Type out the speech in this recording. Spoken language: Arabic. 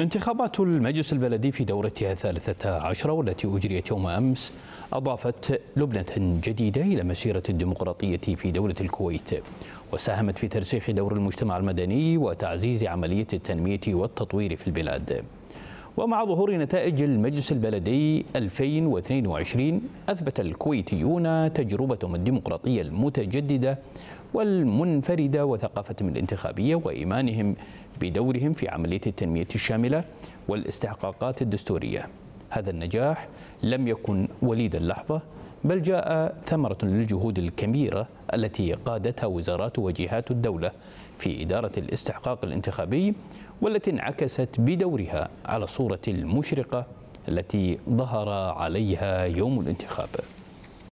انتخابات المجلس البلدي في دورتها الثالثة عشرة والتي أجريت يوم أمس أضافت لبنة جديدة إلى مسيرة الديمقراطية في دولة الكويت وساهمت في ترسيخ دور المجتمع المدني وتعزيز عملية التنمية والتطوير في البلاد ومع ظهور نتائج المجلس البلدي 2022 أثبت الكويتيون تجربتهم الديمقراطية المتجددة والمنفردة وثقافتهم الانتخابية وإيمانهم بدورهم في عملية التنمية الشاملة والاستحقاقات الدستورية هذا النجاح لم يكن وليد اللحظة بل جاء ثمرة للجهود الكبيرة التي قادتها وزارات وجهات الدولة في إدارة الاستحقاق الانتخابي والتي انعكست بدورها على الصورة المشرقة التي ظهر عليها يوم الانتخاب